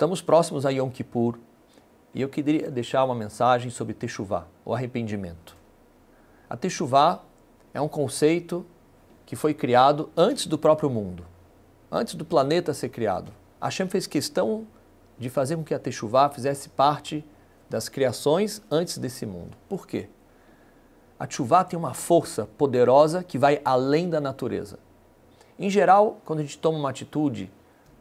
Estamos próximos a Yom Kippur e eu queria deixar uma mensagem sobre Teshuvah, o arrependimento. A Teshuvah é um conceito que foi criado antes do próprio mundo, antes do planeta ser criado. Hashem fez questão de fazer com que a Teshuvah fizesse parte das criações antes desse mundo. Por quê? A Teshuvah tem uma força poderosa que vai além da natureza. Em geral, quando a gente toma uma atitude,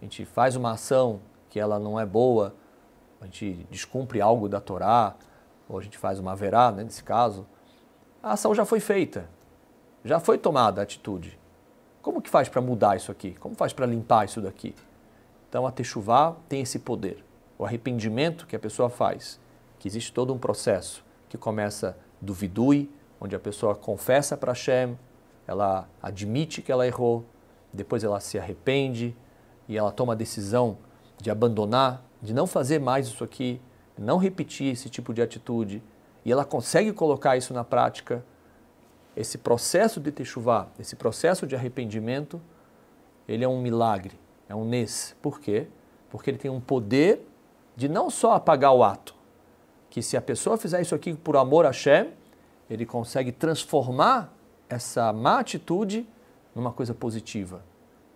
a gente faz uma ação que ela não é boa, a gente descumpre algo da Torá, ou a gente faz uma verá, né, nesse caso, a ação já foi feita, já foi tomada a atitude. Como que faz para mudar isso aqui? Como faz para limpar isso daqui? Então a techuvá tem esse poder. O arrependimento que a pessoa faz, que existe todo um processo que começa do vidui, onde a pessoa confessa para Hashem, ela admite que ela errou, depois ela se arrepende e ela toma a decisão de abandonar, de não fazer mais isso aqui, não repetir esse tipo de atitude, e ela consegue colocar isso na prática, esse processo de techuvá, esse processo de arrependimento, ele é um milagre, é um nes. Por quê? Porque ele tem um poder de não só apagar o ato, que se a pessoa fizer isso aqui por amor a Shem, ele consegue transformar essa má atitude numa coisa positiva,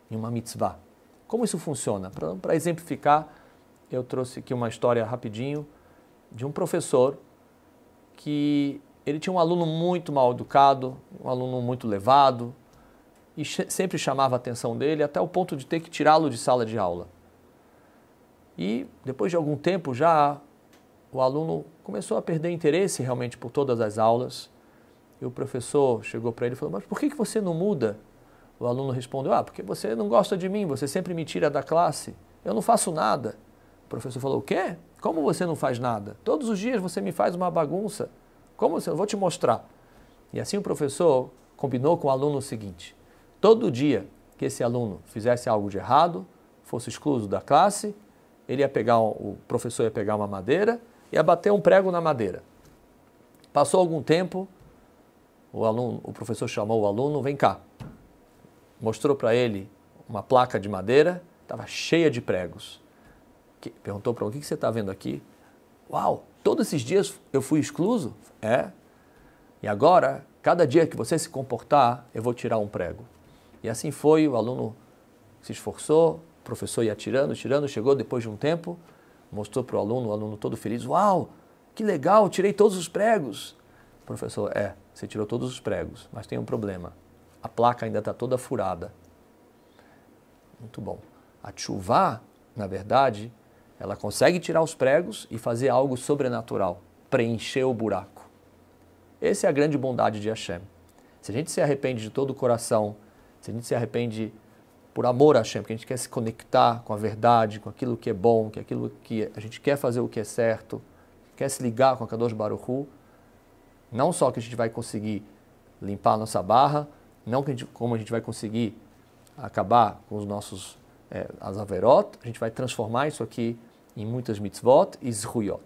em uma mitzvah. Como isso funciona? Para exemplificar, eu trouxe aqui uma história rapidinho de um professor que ele tinha um aluno muito mal educado, um aluno muito levado, e sempre chamava a atenção dele até o ponto de ter que tirá-lo de sala de aula. E depois de algum tempo já o aluno começou a perder interesse realmente por todas as aulas. E o professor chegou para ele e falou: Mas por que, que você não muda? O aluno respondeu: Ah, porque você não gosta de mim, você sempre me tira da classe, eu não faço nada. O professor falou: O quê? Como você não faz nada? Todos os dias você me faz uma bagunça. Como você? Eu vou te mostrar. E assim o professor combinou com o aluno o seguinte: todo dia que esse aluno fizesse algo de errado, fosse excluso da classe, ele ia pegar o professor ia pegar uma madeira e ia bater um prego na madeira. Passou algum tempo, o aluno, o professor chamou o aluno, vem cá mostrou para ele uma placa de madeira, estava cheia de pregos. Que, perguntou para ele, o que você está vendo aqui? Uau, todos esses dias eu fui excluso? É. E agora, cada dia que você se comportar, eu vou tirar um prego. E assim foi, o aluno se esforçou, o professor ia tirando, tirando, chegou depois de um tempo, mostrou para o aluno, o aluno todo feliz, uau, que legal, tirei todos os pregos. O professor, é, você tirou todos os pregos, mas tem um problema a placa ainda está toda furada. Muito bom. A chuvá, na verdade, ela consegue tirar os pregos e fazer algo sobrenatural, preencher o buraco. Essa é a grande bondade de Hashem. Se a gente se arrepende de todo o coração, se a gente se arrepende por amor a Hashem, porque a gente quer se conectar com a verdade, com aquilo que é bom, com é aquilo que a gente quer fazer o que é certo, quer se ligar com a Kadosh Baruch Hu, não só que a gente vai conseguir limpar a nossa barra, não como a gente vai conseguir acabar com os nossos é, as averot, a gente vai transformar isso aqui em muitas mitzvot e zruyot.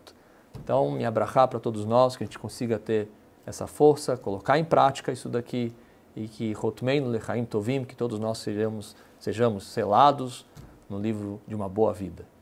Então, me abraçar para todos nós, que a gente consiga ter essa força, colocar em prática isso daqui e que Rotmein Lechaim Tovim, que todos nós sejamos, sejamos selados no livro de uma boa vida.